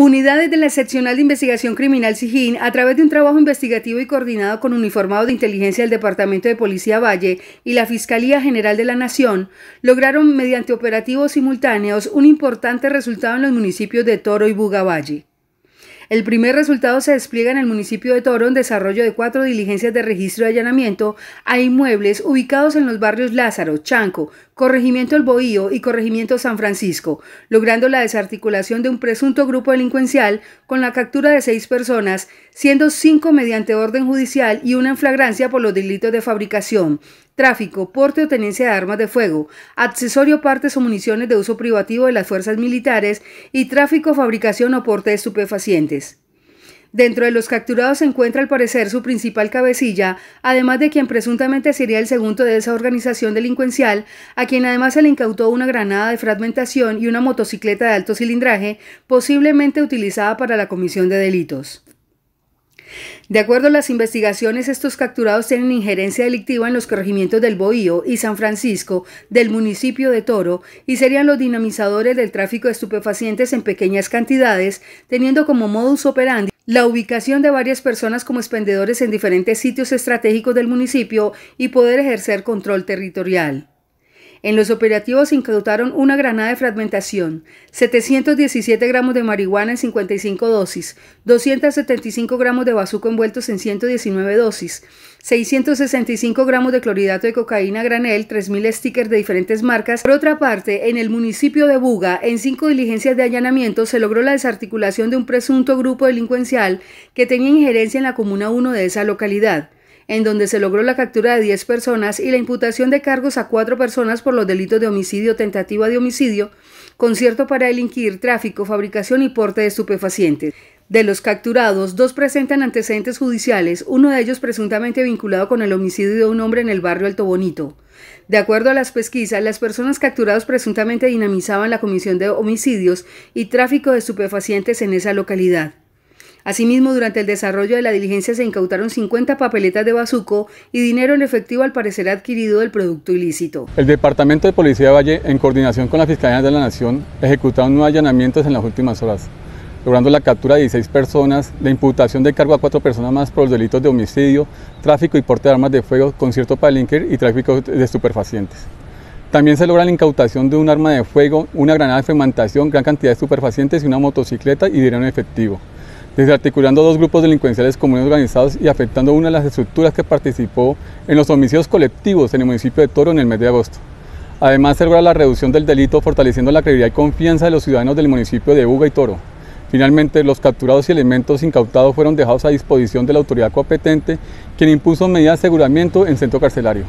Unidades de la Seccional de Investigación Criminal Sijín, a través de un trabajo investigativo y coordinado con uniformados de inteligencia del Departamento de Policía Valle y la Fiscalía General de la Nación, lograron mediante operativos simultáneos un importante resultado en los municipios de Toro y Bugavalle. El primer resultado se despliega en el municipio de Toro en desarrollo de cuatro diligencias de registro de allanamiento a inmuebles ubicados en los barrios Lázaro, Chanco, Corregimiento El Bohío y Corregimiento San Francisco, logrando la desarticulación de un presunto grupo delincuencial con la captura de seis personas, siendo cinco mediante orden judicial y una en flagrancia por los delitos de fabricación, tráfico, porte o tenencia de armas de fuego, accesorio, partes o municiones de uso privativo de las fuerzas militares y tráfico, fabricación o porte de estupefacientes. Dentro de los capturados se encuentra al parecer su principal cabecilla, además de quien presuntamente sería el segundo de esa organización delincuencial, a quien además se le incautó una granada de fragmentación y una motocicleta de alto cilindraje, posiblemente utilizada para la comisión de delitos. De acuerdo a las investigaciones, estos capturados tienen injerencia delictiva en los corregimientos del Bohío y San Francisco del municipio de Toro y serían los dinamizadores del tráfico de estupefacientes en pequeñas cantidades, teniendo como modus operandi la ubicación de varias personas como expendedores en diferentes sitios estratégicos del municipio y poder ejercer control territorial. En los operativos se incautaron una granada de fragmentación, 717 gramos de marihuana en 55 dosis, 275 gramos de bazuco envueltos en 119 dosis, 665 gramos de clorhidrato de cocaína granel, 3.000 stickers de diferentes marcas. Por otra parte, en el municipio de Buga, en cinco diligencias de allanamiento, se logró la desarticulación de un presunto grupo delincuencial que tenía injerencia en la Comuna 1 de esa localidad en donde se logró la captura de 10 personas y la imputación de cargos a 4 personas por los delitos de homicidio, tentativa de homicidio, concierto para delinquir, tráfico, fabricación y porte de estupefacientes. De los capturados, dos presentan antecedentes judiciales, uno de ellos presuntamente vinculado con el homicidio de un hombre en el barrio Alto Bonito. De acuerdo a las pesquisas, las personas capturadas presuntamente dinamizaban la comisión de homicidios y tráfico de estupefacientes en esa localidad. Asimismo, durante el desarrollo de la diligencia se incautaron 50 papeletas de bazuco y dinero en efectivo al parecer adquirido del producto ilícito. El Departamento de Policía de Valle, en coordinación con la Fiscalía de la Nación, ejecutaron nueve allanamientos en las últimas horas, logrando la captura de 16 personas, la imputación de cargo a cuatro personas más por los delitos de homicidio, tráfico y porte de armas de fuego, concierto para linker y tráfico de estupefacientes. También se logra la incautación de un arma de fuego, una granada de fermentación, gran cantidad de estupefacientes y una motocicleta y dinero en efectivo desarticulando dos grupos delincuenciales comunes organizados y afectando una de las estructuras que participó en los homicidios colectivos en el municipio de Toro en el mes de agosto. Además, se la reducción del delito fortaleciendo la credibilidad y confianza de los ciudadanos del municipio de Uga y Toro. Finalmente, los capturados y elementos incautados fueron dejados a disposición de la autoridad competente, quien impuso medidas de aseguramiento en centro carcelario.